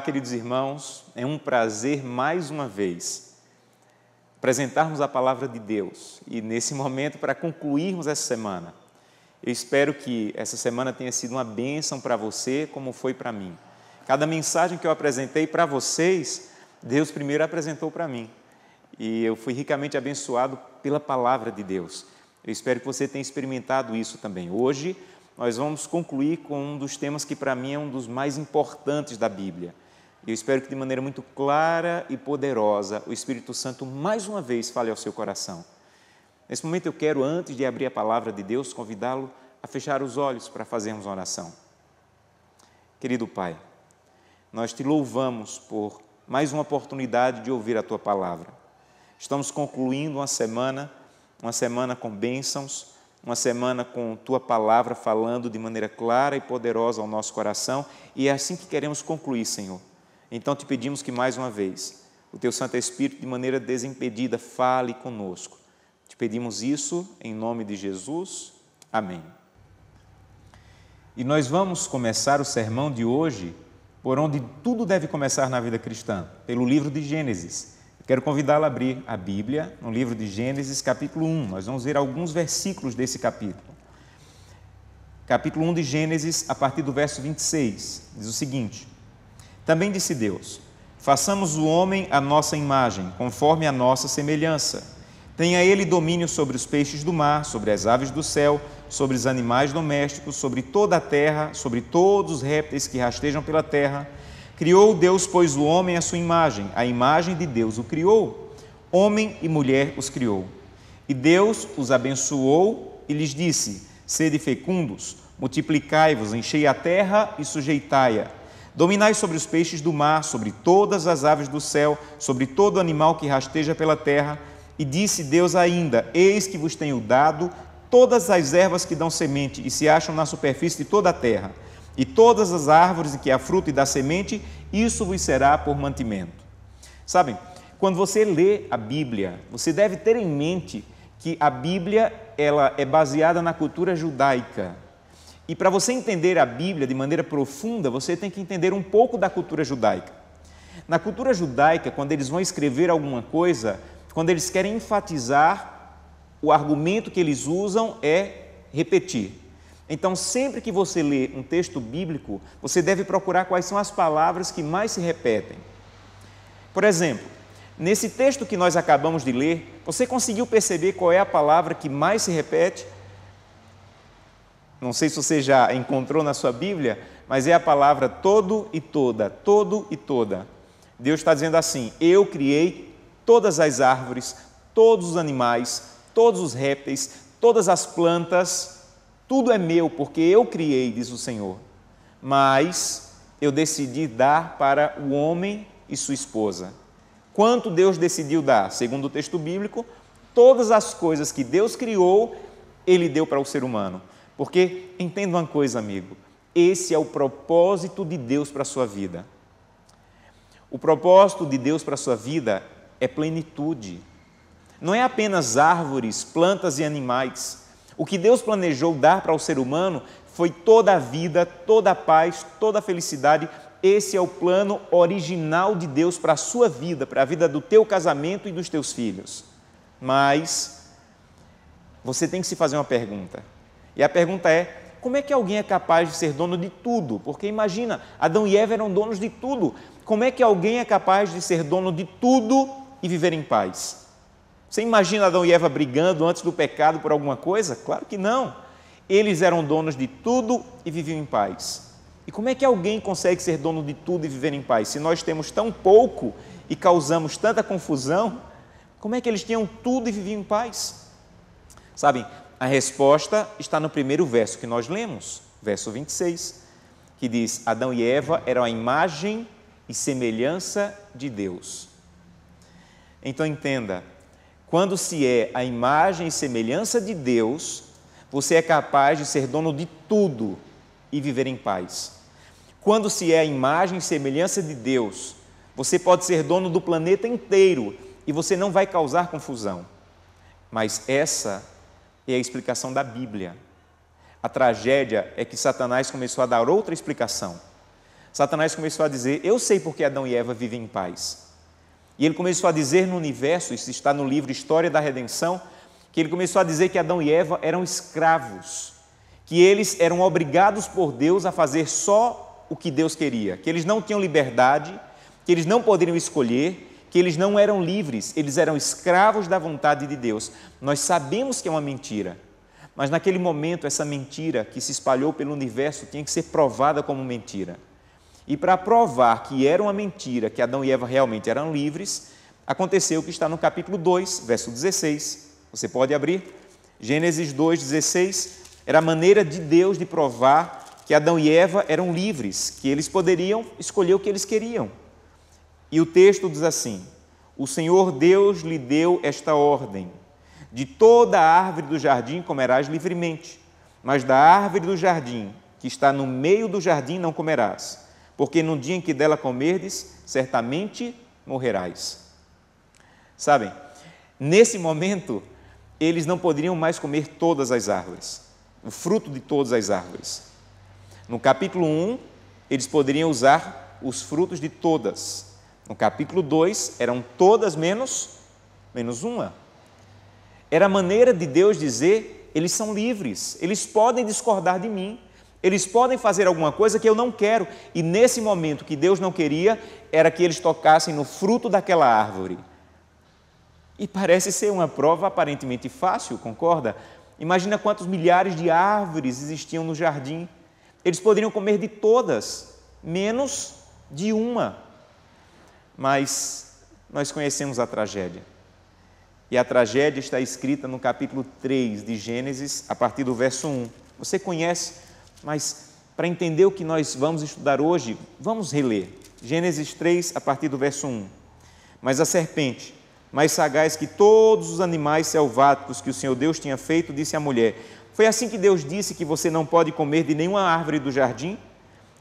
Olá, queridos irmãos, é um prazer mais uma vez apresentarmos a palavra de Deus e nesse momento para concluirmos essa semana. Eu espero que essa semana tenha sido uma bênção para você, como foi para mim. Cada mensagem que eu apresentei para vocês, Deus primeiro apresentou para mim. E eu fui ricamente abençoado pela palavra de Deus. Eu espero que você tenha experimentado isso também. Hoje nós vamos concluir com um dos temas que para mim é um dos mais importantes da Bíblia, e eu espero que de maneira muito clara e poderosa o Espírito Santo mais uma vez fale ao seu coração. Nesse momento eu quero, antes de abrir a palavra de Deus, convidá-lo a fechar os olhos para fazermos uma oração. Querido Pai, nós te louvamos por mais uma oportunidade de ouvir a tua palavra. Estamos concluindo uma semana, uma semana com bênçãos, uma semana com tua palavra falando de maneira clara e poderosa ao nosso coração, e é assim que queremos concluir, Senhor então te pedimos que mais uma vez o teu Santo Espírito, de maneira desimpedida, fale conosco. Te pedimos isso em nome de Jesus. Amém. E nós vamos começar o sermão de hoje por onde tudo deve começar na vida cristã, pelo livro de Gênesis. quero convidá-lo a abrir a Bíblia no livro de Gênesis, capítulo 1. Nós vamos ver alguns versículos desse capítulo. Capítulo 1 de Gênesis, a partir do verso 26, diz o seguinte: também disse Deus: Façamos o homem à nossa imagem, conforme a nossa semelhança. Tenha ele domínio sobre os peixes do mar, sobre as aves do céu, sobre os animais domésticos, sobre toda a terra, sobre todos os répteis que rastejam pela terra. Criou Deus, pois, o homem à sua imagem, a imagem de Deus o criou. Homem e mulher os criou. E Deus os abençoou e lhes disse: Sede fecundos, multiplicai-vos, enchei a terra e sujeitai-a Dominai sobre os peixes do mar, sobre todas as aves do céu, sobre todo animal que rasteja pela terra. E disse Deus ainda: Eis que vos tenho dado todas as ervas que dão semente e se acham na superfície de toda a terra, e todas as árvores em que há fruto e dá semente, isso vos será por mantimento. Sabem, quando você lê a Bíblia, você deve ter em mente que a Bíblia ela é baseada na cultura judaica. E para você entender a Bíblia de maneira profunda, você tem que entender um pouco da cultura judaica. Na cultura judaica, quando eles vão escrever alguma coisa, quando eles querem enfatizar, o argumento que eles usam é repetir. Então, sempre que você lê um texto bíblico, você deve procurar quais são as palavras que mais se repetem. Por exemplo, nesse texto que nós acabamos de ler, você conseguiu perceber qual é a palavra que mais se repete? Não sei se você já encontrou na sua Bíblia, mas é a palavra todo e toda, todo e toda. Deus está dizendo assim: Eu criei todas as árvores, todos os animais, todos os répteis, todas as plantas, tudo é meu, porque eu criei, diz o Senhor. Mas eu decidi dar para o homem e sua esposa. Quanto Deus decidiu dar? Segundo o texto bíblico, todas as coisas que Deus criou, ele deu para o ser humano. Porque, entenda uma coisa, amigo, esse é o propósito de Deus para a sua vida. O propósito de Deus para a sua vida é plenitude. Não é apenas árvores, plantas e animais. O que Deus planejou dar para o ser humano foi toda a vida, toda a paz, toda a felicidade. Esse é o plano original de Deus para a sua vida, para a vida do teu casamento e dos teus filhos. Mas você tem que se fazer uma pergunta: e a pergunta é: como é que alguém é capaz de ser dono de tudo? Porque imagina, Adão e Eva eram donos de tudo. Como é que alguém é capaz de ser dono de tudo e viver em paz? Você imagina Adão e Eva brigando antes do pecado por alguma coisa? Claro que não. Eles eram donos de tudo e viviam em paz. E como é que alguém consegue ser dono de tudo e viver em paz? Se nós temos tão pouco e causamos tanta confusão, como é que eles tinham tudo e viviam em paz? Sabem, a resposta está no primeiro verso que nós lemos, verso 26, que diz: Adão e Eva eram a imagem e semelhança de Deus. Então entenda, quando se é a imagem e semelhança de Deus, você é capaz de ser dono de tudo e viver em paz. Quando se é a imagem e semelhança de Deus, você pode ser dono do planeta inteiro e você não vai causar confusão. Mas essa é a explicação da Bíblia. A tragédia é que Satanás começou a dar outra explicação. Satanás começou a dizer: Eu sei porque Adão e Eva vivem em paz. E ele começou a dizer no universo, isso está no livro História da Redenção, que ele começou a dizer que Adão e Eva eram escravos, que eles eram obrigados por Deus a fazer só o que Deus queria, que eles não tinham liberdade, que eles não poderiam escolher, que eles não eram livres, eles eram escravos da vontade de Deus. Nós sabemos que é uma mentira, mas naquele momento essa mentira que se espalhou pelo universo tinha que ser provada como mentira. E para provar que era uma mentira, que Adão e Eva realmente eram livres, aconteceu o que está no capítulo 2, verso 16. Você pode abrir. Gênesis 2, 16. Era a maneira de Deus de provar que Adão e Eva eram livres, que eles poderiam escolher o que eles queriam. E o texto diz assim: O Senhor Deus lhe deu esta ordem: De toda a árvore do jardim comerás livremente, mas da árvore do jardim, que está no meio do jardim, não comerás, porque no dia em que dela comerdes, certamente morrerás. Sabem, nesse momento, eles não poderiam mais comer todas as árvores, o fruto de todas as árvores. No capítulo 1, eles poderiam usar os frutos de todas, no capítulo 2, eram todas menos, menos uma. Era a maneira de Deus dizer: eles são livres, eles podem discordar de mim, eles podem fazer alguma coisa que eu não quero. E nesse momento que Deus não queria, era que eles tocassem no fruto daquela árvore. E parece ser uma prova aparentemente fácil, concorda? Imagina quantos milhares de árvores existiam no jardim. Eles poderiam comer de todas, menos de uma mas nós conhecemos a tragédia. E a tragédia está escrita no capítulo 3 de Gênesis, a partir do verso 1. Você conhece, mas para entender o que nós vamos estudar hoje, vamos reler. Gênesis 3, a partir do verso 1. Mas a serpente, mais sagaz que todos os animais selváticos que o Senhor Deus tinha feito, disse à mulher: Foi assim que Deus disse que você não pode comer de nenhuma árvore do jardim?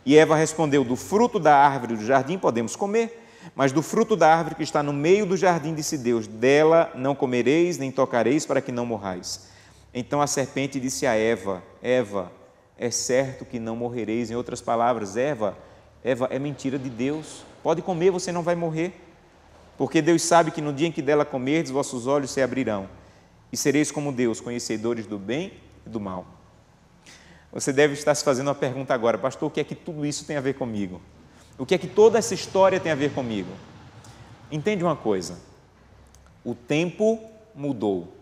E Eva respondeu: Do fruto da árvore do jardim podemos comer mas do fruto da árvore que está no meio do jardim disse Deus: Dela não comereis nem tocareis para que não morrais. Então a serpente disse a Eva: Eva, é certo que não morrereis. Em outras palavras, Eva, Eva é mentira de Deus. Pode comer, você não vai morrer. Porque Deus sabe que no dia em que dela comerdes, vossos olhos se abrirão e sereis como Deus, conhecedores do bem e do mal. Você deve estar se fazendo uma pergunta agora, pastor, o que é que tudo isso tem a ver comigo? O que é que toda essa história tem a ver comigo? Entende uma coisa? O tempo mudou.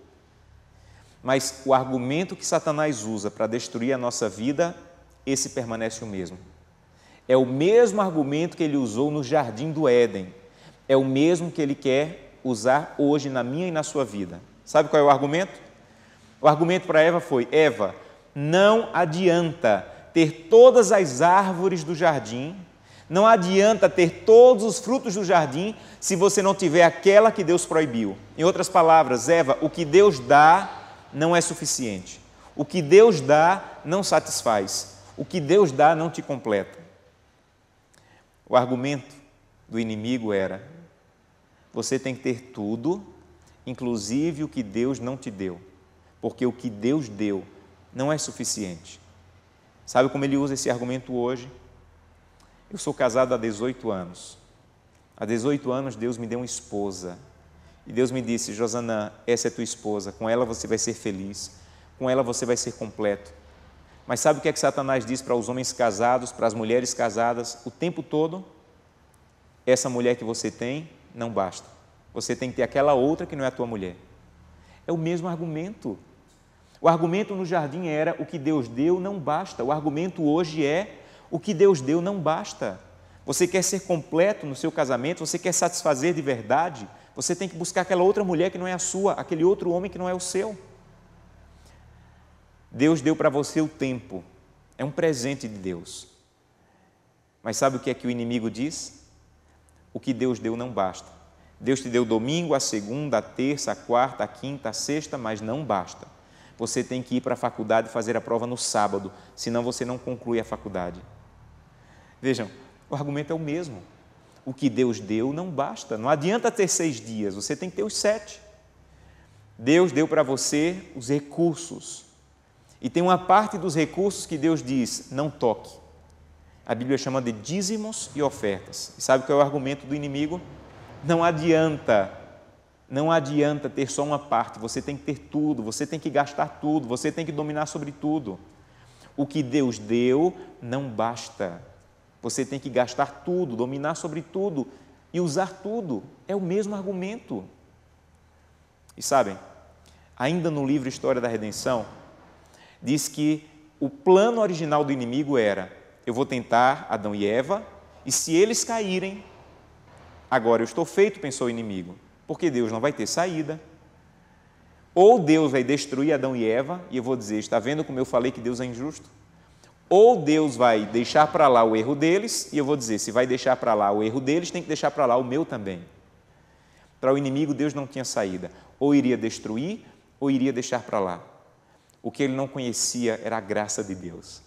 Mas o argumento que Satanás usa para destruir a nossa vida, esse permanece o mesmo. É o mesmo argumento que ele usou no jardim do Éden. É o mesmo que ele quer usar hoje na minha e na sua vida. Sabe qual é o argumento? O argumento para Eva foi: Eva, não adianta ter todas as árvores do jardim não adianta ter todos os frutos do jardim se você não tiver aquela que Deus proibiu. Em outras palavras, Eva, o que Deus dá não é suficiente. O que Deus dá não satisfaz. O que Deus dá não te completa. O argumento do inimigo era: você tem que ter tudo, inclusive o que Deus não te deu, porque o que Deus deu não é suficiente. Sabe como ele usa esse argumento hoje? Eu sou casado há 18 anos. Há 18 anos Deus me deu uma esposa. E Deus me disse: Josanã, essa é tua esposa, com ela você vai ser feliz, com ela você vai ser completo. Mas sabe o que é que Satanás diz para os homens casados, para as mulheres casadas, o tempo todo? Essa mulher que você tem não basta. Você tem que ter aquela outra que não é a tua mulher. É o mesmo argumento. O argumento no jardim era o que Deus deu não basta. O argumento hoje é o que Deus deu não basta. Você quer ser completo no seu casamento, você quer satisfazer de verdade, você tem que buscar aquela outra mulher que não é a sua, aquele outro homem que não é o seu. Deus deu para você o tempo, é um presente de Deus. Mas sabe o que é que o inimigo diz? O que Deus deu não basta. Deus te deu domingo, a segunda, a terça, a quarta, a quinta, a sexta, mas não basta. Você tem que ir para a faculdade fazer a prova no sábado, senão você não conclui a faculdade. Vejam, o argumento é o mesmo. O que Deus deu não basta. Não adianta ter seis dias, você tem que ter os sete. Deus deu para você os recursos. E tem uma parte dos recursos que Deus diz: não toque. A Bíblia chama de dízimos e ofertas. E sabe qual é o argumento do inimigo? Não adianta. Não adianta ter só uma parte, você tem que ter tudo, você tem que gastar tudo, você tem que dominar sobre tudo. O que Deus deu não basta. Você tem que gastar tudo, dominar sobre tudo e usar tudo. É o mesmo argumento. E sabem, ainda no livro História da Redenção, diz que o plano original do inimigo era: eu vou tentar Adão e Eva, e se eles caírem, agora eu estou feito, pensou o inimigo, porque Deus não vai ter saída. Ou Deus vai destruir Adão e Eva, e eu vou dizer: está vendo como eu falei que Deus é injusto? Ou Deus vai deixar para lá o erro deles, e eu vou dizer, se vai deixar para lá o erro deles, tem que deixar para lá o meu também. Para o inimigo, Deus não tinha saída. Ou iria destruir, ou iria deixar para lá. O que ele não conhecia era a graça de Deus.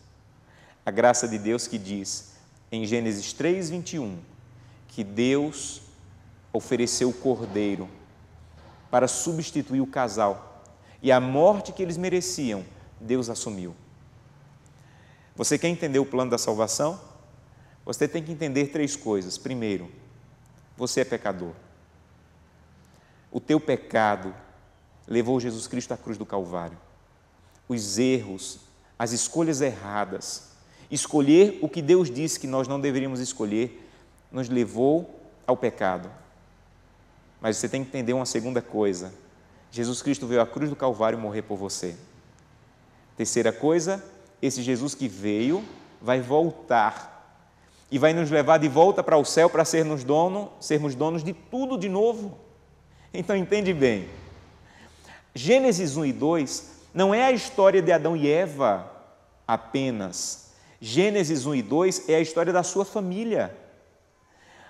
A graça de Deus que diz em Gênesis 3, 21, que Deus ofereceu o cordeiro para substituir o casal. E a morte que eles mereciam, Deus assumiu. Você quer entender o plano da salvação? Você tem que entender três coisas. Primeiro, você é pecador. O teu pecado levou Jesus Cristo à cruz do Calvário. Os erros, as escolhas erradas, escolher o que Deus disse que nós não deveríamos escolher, nos levou ao pecado. Mas você tem que entender uma segunda coisa: Jesus Cristo veio à cruz do Calvário morrer por você. Terceira coisa, esse Jesus que veio vai voltar e vai nos levar de volta para o céu para sermos dono, sermos donos de tudo de novo. Então entende bem. Gênesis 1 e 2 não é a história de Adão e Eva apenas. Gênesis 1 e 2 é a história da sua família.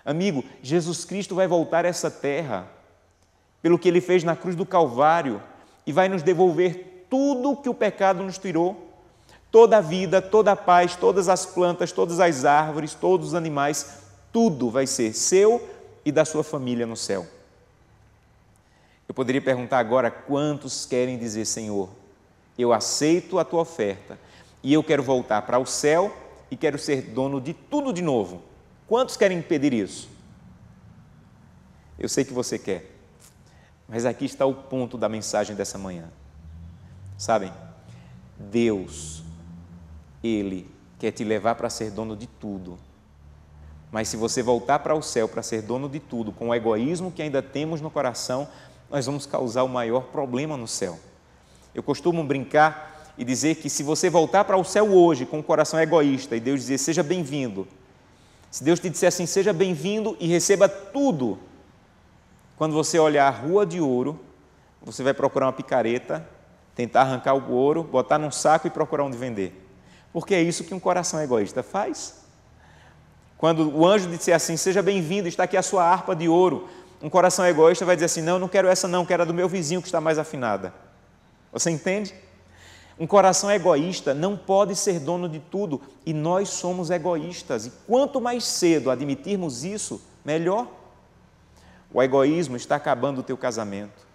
Amigo, Jesus Cristo vai voltar a essa terra pelo que ele fez na cruz do Calvário e vai nos devolver tudo que o pecado nos tirou. Toda a vida, toda a paz, todas as plantas, todas as árvores, todos os animais, tudo vai ser seu e da sua família no céu. Eu poderia perguntar agora quantos querem dizer, Senhor, eu aceito a tua oferta e eu quero voltar para o céu e quero ser dono de tudo de novo. Quantos querem pedir isso? Eu sei que você quer, mas aqui está o ponto da mensagem dessa manhã. Sabem, Deus ele quer te levar para ser dono de tudo. Mas se você voltar para o céu para ser dono de tudo, com o egoísmo que ainda temos no coração, nós vamos causar o maior problema no céu. Eu costumo brincar e dizer que se você voltar para o céu hoje com o coração egoísta e Deus dizer seja bem-vindo, se Deus te disser assim, seja bem-vindo e receba tudo, quando você olhar a rua de ouro, você vai procurar uma picareta, tentar arrancar o ouro, botar num saco e procurar onde vender. Porque é isso que um coração egoísta faz. Quando o anjo disser assim: Seja bem-vindo, está aqui a sua harpa de ouro. Um coração egoísta vai dizer assim: Não, não quero essa, não, quero a do meu vizinho que está mais afinada. Você entende? Um coração egoísta não pode ser dono de tudo e nós somos egoístas. E quanto mais cedo admitirmos isso, melhor. O egoísmo está acabando o teu casamento.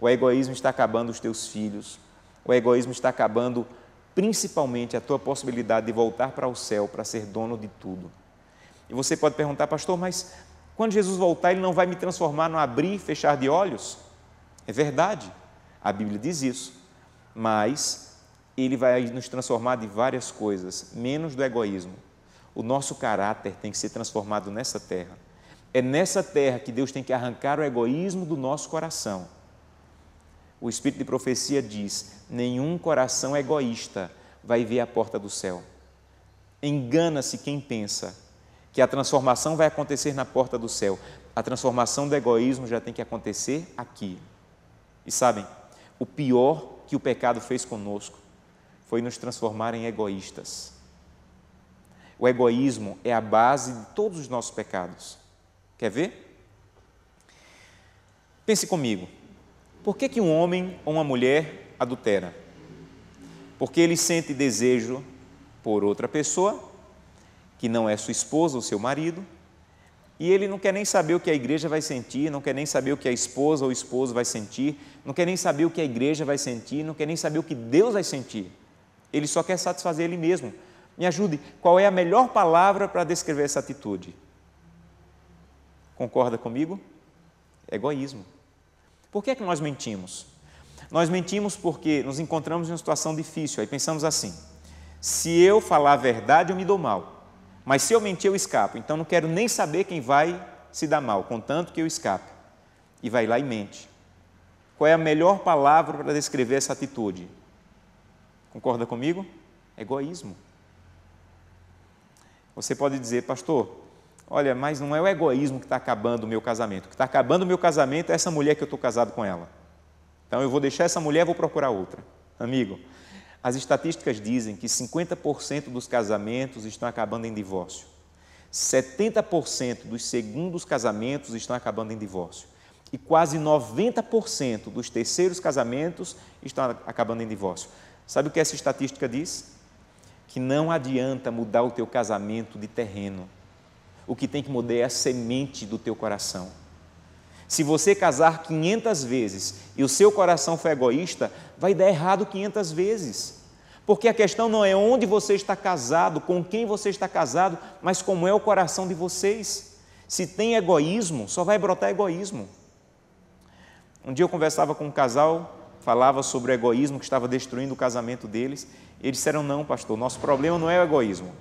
O egoísmo está acabando os teus filhos. O egoísmo está acabando principalmente a tua possibilidade de voltar para o céu, para ser dono de tudo. E você pode perguntar, pastor, mas quando Jesus voltar, ele não vai me transformar no abrir e fechar de olhos? É verdade, a Bíblia diz isso, mas ele vai nos transformar de várias coisas, menos do egoísmo. O nosso caráter tem que ser transformado nessa terra. É nessa terra que Deus tem que arrancar o egoísmo do nosso coração o espírito de profecia diz: nenhum coração egoísta vai ver a porta do céu. Engana-se quem pensa que a transformação vai acontecer na porta do céu. A transformação do egoísmo já tem que acontecer aqui. E sabem, o pior que o pecado fez conosco foi nos transformar em egoístas. O egoísmo é a base de todos os nossos pecados. Quer ver? Pense comigo. Por que, que um homem ou uma mulher adultera? Porque ele sente desejo por outra pessoa, que não é sua esposa ou seu marido, e ele não quer nem saber o que a igreja vai sentir, não quer nem saber o que a esposa ou o esposo vai sentir, não quer nem saber o que a igreja vai sentir, não quer nem saber o que Deus vai sentir. Ele só quer satisfazer ele mesmo. Me ajude, qual é a melhor palavra para descrever essa atitude? Concorda comigo? Egoísmo. Por que é que nós mentimos? Nós mentimos porque nos encontramos em uma situação difícil, aí pensamos assim: se eu falar a verdade, eu me dou mal, mas se eu mentir, eu escapo, então não quero nem saber quem vai se dar mal, contanto que eu escape. E vai lá e mente. Qual é a melhor palavra para descrever essa atitude? Concorda comigo? Egoísmo. Você pode dizer, pastor, Olha, mas não é o egoísmo que está acabando o meu casamento. O que está acabando o meu casamento é essa mulher que eu estou casado com ela. Então eu vou deixar essa mulher, vou procurar outra. Amigo, as estatísticas dizem que 50% dos casamentos estão acabando em divórcio. 70% dos segundos casamentos estão acabando em divórcio. E quase 90% dos terceiros casamentos estão acabando em divórcio. Sabe o que essa estatística diz? Que não adianta mudar o teu casamento de terreno o que tem que mudar é a semente do teu coração. Se você casar 500 vezes e o seu coração for egoísta, vai dar errado 500 vezes. Porque a questão não é onde você está casado, com quem você está casado, mas como é o coração de vocês. Se tem egoísmo, só vai brotar egoísmo. Um dia eu conversava com um casal, falava sobre o egoísmo que estava destruindo o casamento deles. E eles disseram: Não, pastor, nosso problema não é o egoísmo.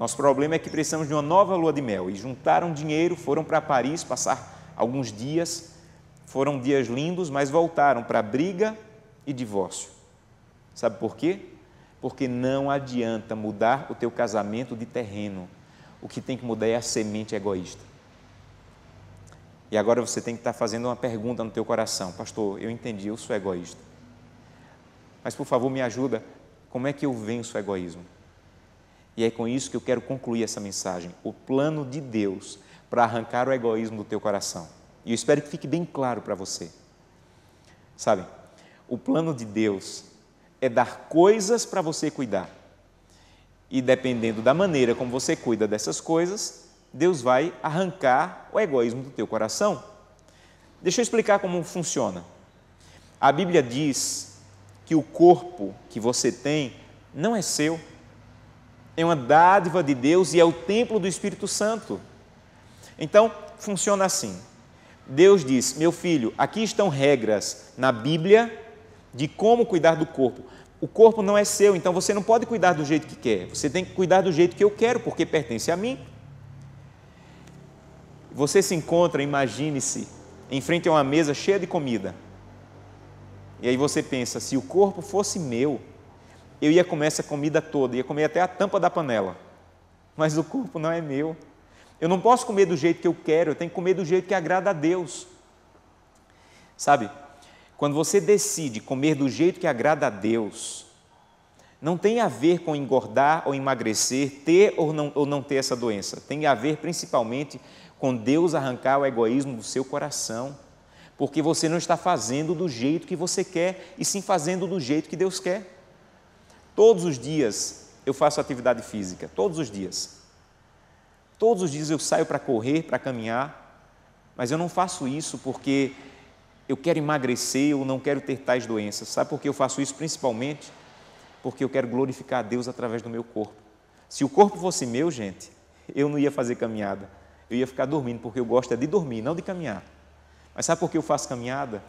Nosso problema é que precisamos de uma nova lua de mel. E juntaram dinheiro, foram para Paris passar alguns dias. Foram dias lindos, mas voltaram para briga e divórcio. Sabe por quê? Porque não adianta mudar o teu casamento de terreno. O que tem que mudar é a semente egoísta. E agora você tem que estar tá fazendo uma pergunta no teu coração. Pastor, eu entendi, eu sou egoísta. Mas por favor, me ajuda. Como é que eu venço o egoísmo? E é com isso que eu quero concluir essa mensagem. O plano de Deus para arrancar o egoísmo do teu coração. E eu espero que fique bem claro para você. Sabe, o plano de Deus é dar coisas para você cuidar. E dependendo da maneira como você cuida dessas coisas, Deus vai arrancar o egoísmo do teu coração. Deixa eu explicar como funciona. A Bíblia diz que o corpo que você tem não é seu é uma dádiva de Deus e é o templo do Espírito Santo. Então, funciona assim. Deus diz: Meu filho, aqui estão regras na Bíblia de como cuidar do corpo. O corpo não é seu, então você não pode cuidar do jeito que quer. Você tem que cuidar do jeito que eu quero, porque pertence a mim. Você se encontra, imagine-se, em frente a uma mesa cheia de comida. E aí você pensa: se o corpo fosse meu, eu ia comer essa comida toda, ia comer até a tampa da panela. Mas o corpo não é meu. Eu não posso comer do jeito que eu quero, eu tenho que comer do jeito que agrada a Deus. Sabe? Quando você decide comer do jeito que agrada a Deus, não tem a ver com engordar ou emagrecer, ter ou não, ou não ter essa doença. Tem a ver principalmente com Deus arrancar o egoísmo do seu coração, porque você não está fazendo do jeito que você quer e sim fazendo do jeito que Deus quer. Todos os dias eu faço atividade física, todos os dias. Todos os dias eu saio para correr, para caminhar, mas eu não faço isso porque eu quero emagrecer, ou não quero ter tais doenças. Sabe por que eu faço isso principalmente? Porque eu quero glorificar a Deus através do meu corpo. Se o corpo fosse meu, gente, eu não ia fazer caminhada. Eu ia ficar dormindo, porque eu gosto é de dormir, não de caminhar. Mas sabe por que eu faço caminhada?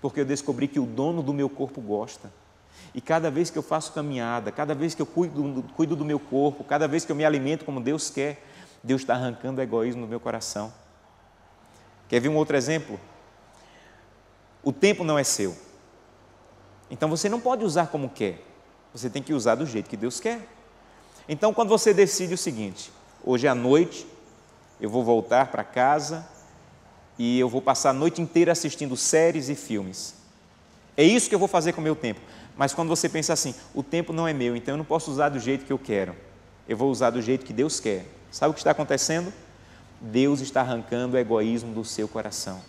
Porque eu descobri que o dono do meu corpo gosta. E cada vez que eu faço caminhada, cada vez que eu cuido, cuido do meu corpo, cada vez que eu me alimento como Deus quer, Deus está arrancando o egoísmo do meu coração. Quer ver um outro exemplo? O tempo não é seu. Então você não pode usar como quer. Você tem que usar do jeito que Deus quer. Então quando você decide o seguinte: hoje à noite eu vou voltar para casa e eu vou passar a noite inteira assistindo séries e filmes. É isso que eu vou fazer com o meu tempo. Mas quando você pensa assim, o tempo não é meu, então eu não posso usar do jeito que eu quero, eu vou usar do jeito que Deus quer. Sabe o que está acontecendo? Deus está arrancando o egoísmo do seu coração.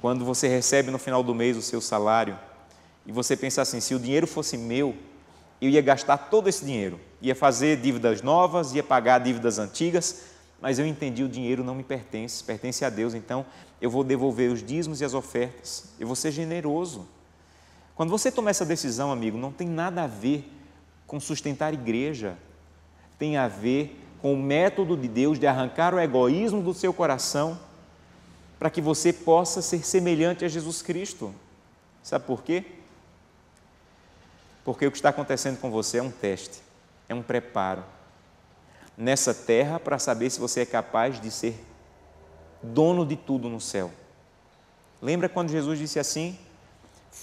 Quando você recebe no final do mês o seu salário e você pensa assim: se o dinheiro fosse meu, eu ia gastar todo esse dinheiro, ia fazer dívidas novas, ia pagar dívidas antigas, mas eu entendi o dinheiro não me pertence, pertence a Deus, então eu vou devolver os dízimos e as ofertas, eu vou ser generoso. Quando você toma essa decisão, amigo, não tem nada a ver com sustentar igreja, tem a ver com o método de Deus de arrancar o egoísmo do seu coração para que você possa ser semelhante a Jesus Cristo. Sabe por quê? Porque o que está acontecendo com você é um teste, é um preparo nessa terra para saber se você é capaz de ser dono de tudo no céu. Lembra quando Jesus disse assim?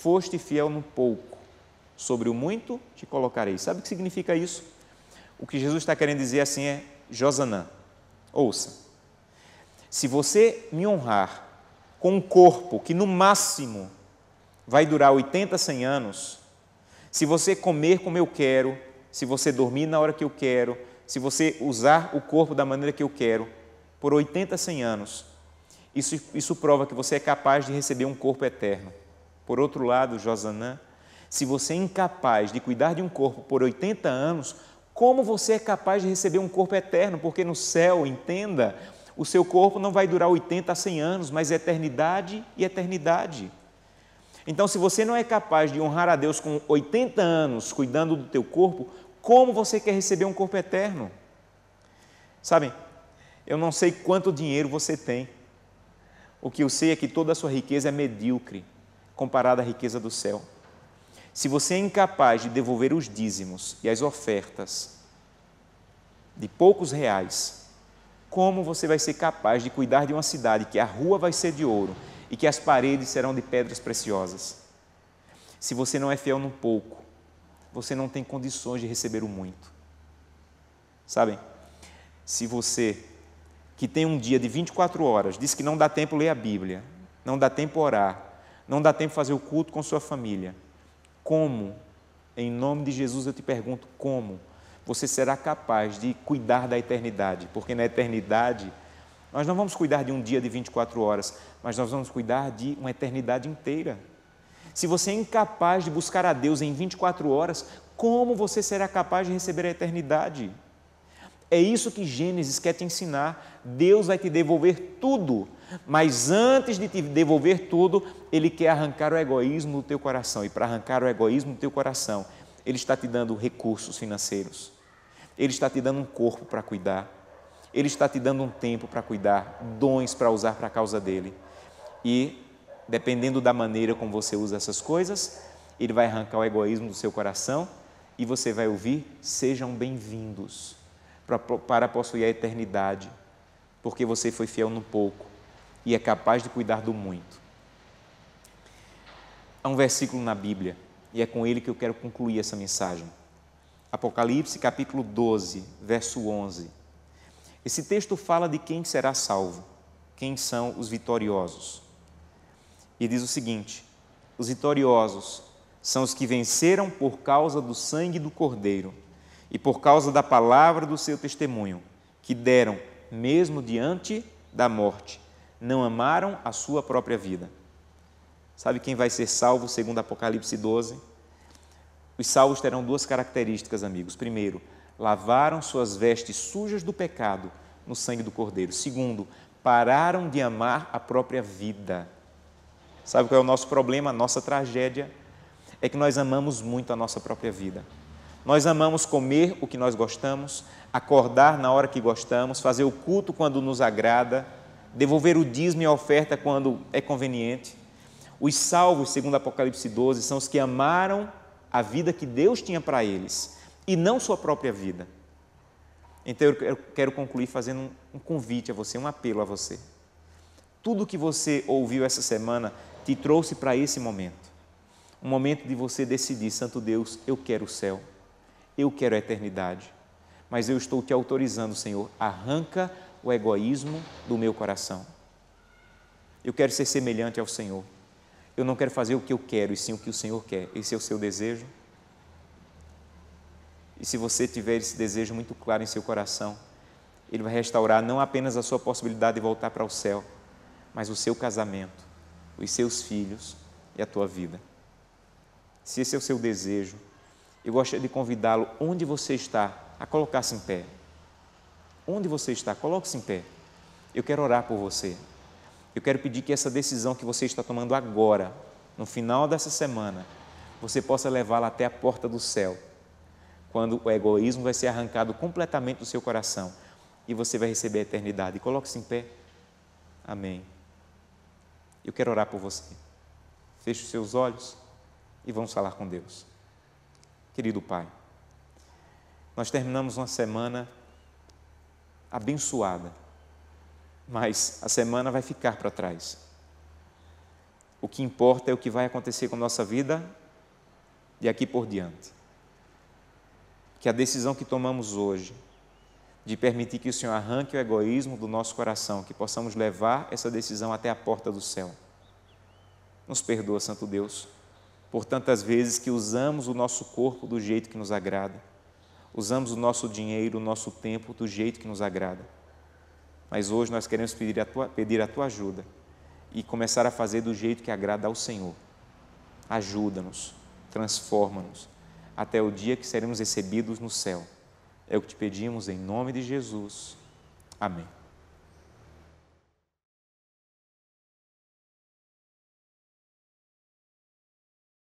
foste fiel no pouco, sobre o muito te colocarei. Sabe o que significa isso? O que Jesus está querendo dizer assim é: Josanã, ouça, se você me honrar com um corpo que no máximo vai durar 80, 100 anos, se você comer como eu quero, se você dormir na hora que eu quero, se você usar o corpo da maneira que eu quero, por 80, 100 anos, isso, isso prova que você é capaz de receber um corpo eterno. Por outro lado, Josanã, se você é incapaz de cuidar de um corpo por 80 anos, como você é capaz de receber um corpo eterno? Porque no céu, entenda, o seu corpo não vai durar 80 a 100 anos, mas é eternidade e eternidade. Então, se você não é capaz de honrar a Deus com 80 anos cuidando do teu corpo, como você quer receber um corpo eterno? Sabem, eu não sei quanto dinheiro você tem. O que eu sei é que toda a sua riqueza é medíocre comparada à riqueza do céu. Se você é incapaz de devolver os dízimos e as ofertas de poucos reais, como você vai ser capaz de cuidar de uma cidade que a rua vai ser de ouro e que as paredes serão de pedras preciosas? Se você não é fiel no pouco, você não tem condições de receber o muito. Sabem? Se você, que tem um dia de 24 horas, diz que não dá tempo ler a Bíblia, não dá tempo orar, não dá tempo de fazer o culto com sua família. Como? Em nome de Jesus eu te pergunto como você será capaz de cuidar da eternidade, porque na eternidade nós não vamos cuidar de um dia de 24 horas, mas nós vamos cuidar de uma eternidade inteira. Se você é incapaz de buscar a Deus em 24 horas, como você será capaz de receber a eternidade? É isso que Gênesis quer te ensinar. Deus vai te devolver tudo, mas antes de te devolver tudo, Ele quer arrancar o egoísmo do teu coração. E para arrancar o egoísmo do teu coração, Ele está te dando recursos financeiros, Ele está te dando um corpo para cuidar, Ele está te dando um tempo para cuidar, dons para usar para a causa dele. E dependendo da maneira como você usa essas coisas, Ele vai arrancar o egoísmo do seu coração e você vai ouvir: sejam bem-vindos para, para possuir a eternidade, porque você foi fiel no pouco e é capaz de cuidar do muito. Há um versículo na Bíblia, e é com ele que eu quero concluir essa mensagem. Apocalipse, capítulo 12, verso 11. Esse texto fala de quem será salvo, quem são os vitoriosos. E diz o seguinte: os vitoriosos são os que venceram por causa do sangue do Cordeiro e por causa da palavra do seu testemunho, que deram, mesmo diante da morte, não amaram a sua própria vida. Sabe quem vai ser salvo segundo Apocalipse 12? Os salvos terão duas características, amigos. Primeiro, lavaram suas vestes sujas do pecado no sangue do Cordeiro. Segundo, pararam de amar a própria vida. Sabe qual é o nosso problema, a nossa tragédia? É que nós amamos muito a nossa própria vida. Nós amamos comer o que nós gostamos, acordar na hora que gostamos, fazer o culto quando nos agrada, devolver o dízimo e a oferta quando é conveniente. Os salvos, segundo Apocalipse 12, são os que amaram a vida que Deus tinha para eles e não sua própria vida. Então eu quero concluir fazendo um convite a você, um apelo a você. Tudo que você ouviu essa semana te trouxe para esse momento. Um momento de você decidir, Santo Deus, eu quero o céu eu quero a eternidade. Mas eu estou te autorizando, Senhor, arranca o egoísmo do meu coração. Eu quero ser semelhante ao Senhor. Eu não quero fazer o que eu quero, e sim o que o Senhor quer. Esse é o seu desejo. E se você tiver esse desejo muito claro em seu coração, ele vai restaurar não apenas a sua possibilidade de voltar para o céu, mas o seu casamento, os seus filhos e a tua vida. Se esse é o seu desejo, eu gostaria de convidá-lo, onde você está, a colocar-se em pé. Onde você está, coloque-se em pé. Eu quero orar por você. Eu quero pedir que essa decisão que você está tomando agora, no final dessa semana, você possa levá-la até a porta do céu, quando o egoísmo vai ser arrancado completamente do seu coração e você vai receber a eternidade. Coloque-se em pé. Amém. Eu quero orar por você. Feche os seus olhos e vamos falar com Deus. Querido Pai, nós terminamos uma semana abençoada, mas a semana vai ficar para trás. O que importa é o que vai acontecer com nossa vida de aqui por diante. Que a decisão que tomamos hoje, de permitir que o Senhor arranque o egoísmo do nosso coração, que possamos levar essa decisão até a porta do céu. Nos perdoa, Santo Deus por tantas vezes que usamos o nosso corpo do jeito que nos agrada, usamos o nosso dinheiro, o nosso tempo do jeito que nos agrada. Mas hoje nós queremos pedir a tua, pedir a tua ajuda e começar a fazer do jeito que agrada ao Senhor. Ajuda-nos, transforma-nos, até o dia que seremos recebidos no céu. É o que te pedimos em nome de Jesus. Amém.